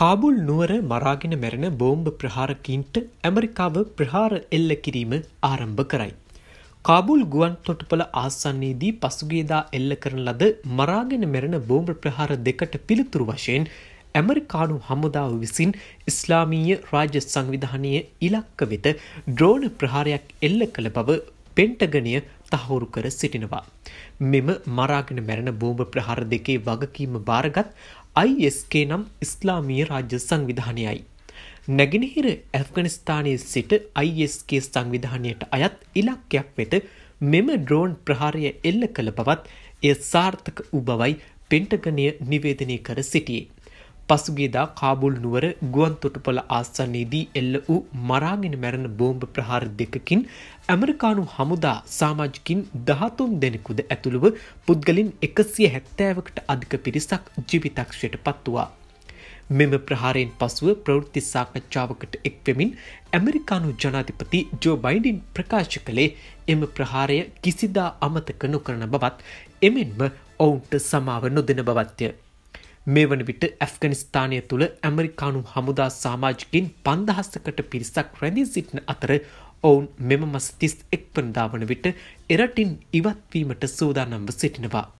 කාබුල් නුවර මරාගෙන මැරෙන බෝම්භ ප්‍රහාරකින්ට ඇමරිකාව ප්‍රහාර එල්ල කිරීම ආරම්භ කරයි. කාබුල් ගුවන් තොටුපළ ආසන්නයේදී පසුගේදා එල්ල කරන ලද මරාගෙන මැරෙන බෝම්භ ප්‍රහාර දෙකට පිළිතුරු වශයෙන් ඇමරිකානු හමුදාව විසින් ඉස්ලාමීය රාජ්‍ය සංවිධානය ඉලක්ක වෙත ඩ්‍රෝන ප්‍රහාරයක් එල්ල කළ බව පෙන්ටගනය තහවුරු කර සිටිනවා. මෙම මරාගෙන මැරණ බෝම ප්‍රහාර දෙකේ වගකීම භාරගත් ISK නම් ඉස්ලාමීය රාජ්‍ය සංවිධානයයි. නැගෙනහිර ඇෆ්ගනිස්ථානයේ සිට ISK සංවිධානයට අයත් ඉලක්කයක් වෙත මෙම ඩ්‍රෝන් ප්‍රහාරය එල්ල කළ බවත් එය සාර්ථක වූ බවයි පෙන්ටගනය නිවේදනය කර සිටියේ. පසුගේදා කාබුල් නුවර ගුවන් තොටුපළ ආස්සන්නේදී එල්ල වූ මරාගෙන මැරණ බෝම්භ ප්‍රහාර දෙකකින් ඇමරිකානු හමුදා සාමාජිකින් දහතුන් දෙනෙකුද ඇතුළුව පුද්ගලින් එකසිය හැත්තෑවකට අධික පිරිසක් ජීවිතක්ෂයට පත්තුවා. මෙම ප්‍රහාරයෙන් පසුව ප්‍රවෘත්ති සාකච්ඡාවකට එක්වෙමින් ඇමරිකානු ජනාධිපති ජෝ බයිඩින් ප්‍රකාශ කළේ එම ප්‍රහාරය කිසිදා අමතක නොකරන බවත් එමෙන්ම ඔවුන්ට සමාව නොදෙන බවත්ය. මේ වන විට ඇෆ්ගනිස්ථානය තුළ ඇමරිකානු හමුදා සාමාජිකින් පන්දහස්සකට පිරිසක් රැඳී සිටින අතර ඔවුන් මෙම මස් තිස් එක්පනදා වන විට එරටින් ඉවත්වීමට සූදානම්ව සිටිනවා.